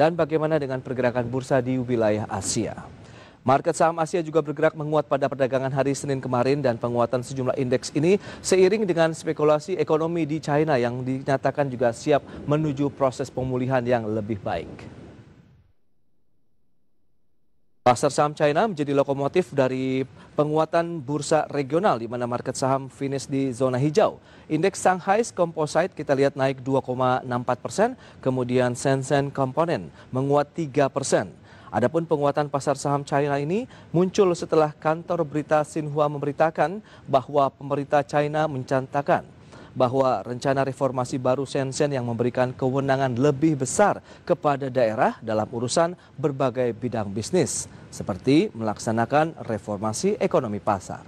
Dan bagaimana dengan pergerakan bursa di wilayah Asia? Market saham Asia juga bergerak menguat pada perdagangan hari Senin kemarin dan penguatan sejumlah indeks ini seiring dengan spekulasi ekonomi di China yang dinyatakan juga siap menuju proses pemulihan yang lebih baik. Pasar saham China menjadi lokomotif dari penguatan bursa regional di mana market saham finish di zona hijau. Indeks Shanghai Composite kita lihat naik 2,64 persen, kemudian Shenzhen Component menguat 3 persen. Adapun penguatan pasar saham China ini muncul setelah kantor berita Xinhua memberitakan bahwa pemerintah China mencantakan bahwa rencana reformasi baru Sensen yang memberikan kewenangan lebih besar kepada daerah dalam urusan berbagai bidang bisnis, seperti melaksanakan reformasi ekonomi pasar.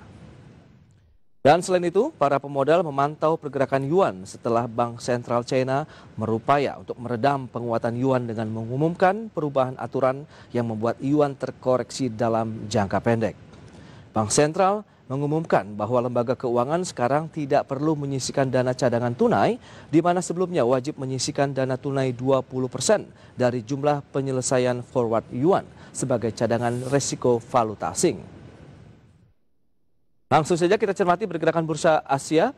Dan selain itu, para pemodal memantau pergerakan yuan setelah Bank Sentral China merupaya untuk meredam penguatan yuan dengan mengumumkan perubahan aturan yang membuat yuan terkoreksi dalam jangka pendek. Bank Sentral mengumumkan bahwa lembaga keuangan sekarang tidak perlu menyisikan dana cadangan tunai, di mana sebelumnya wajib menyisikan dana tunai 20 persen dari jumlah penyelesaian forward yuan sebagai cadangan resiko valuta asing. Langsung saja kita cermati pergerakan bursa Asia.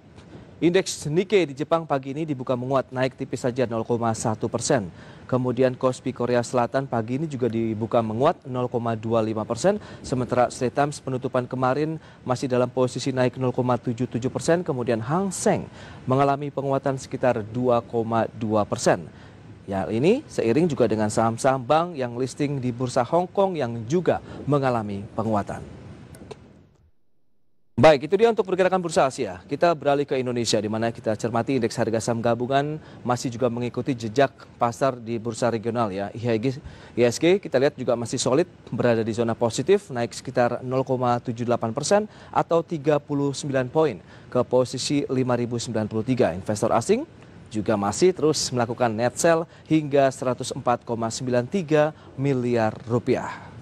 Indeks Nikkei di Jepang pagi ini dibuka menguat, naik tipis saja 0,1 persen. Kemudian Kospi Korea Selatan pagi ini juga dibuka menguat 0,25 persen. Sementara Straits Times penutupan kemarin masih dalam posisi naik 0,77 persen. Kemudian Hang Seng mengalami penguatan sekitar 2,2 persen. Ya, ini seiring juga dengan saham-saham bank yang listing di Bursa Hong Kong yang juga mengalami penguatan. Baik, itu dia untuk pergerakan bursa Asia. Kita beralih ke Indonesia, di mana kita cermati indeks harga saham gabungan masih juga mengikuti jejak pasar di bursa regional ya. IHSG. kita lihat juga masih solid, berada di zona positif, naik sekitar 0,78 persen atau 39 poin ke posisi 5.093. Investor asing juga masih terus melakukan net sell hingga 104,93 miliar rupiah.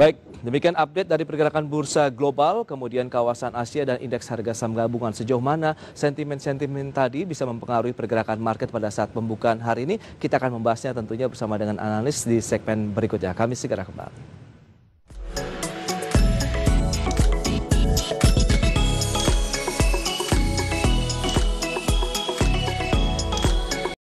Baik, demikian update dari pergerakan bursa global, kemudian kawasan Asia dan indeks harga saham gabungan. Sejauh mana sentimen-sentimen tadi bisa mempengaruhi pergerakan market pada saat pembukaan hari ini? Kita akan membahasnya tentunya bersama dengan analis di segmen berikutnya. Kami segera kembali.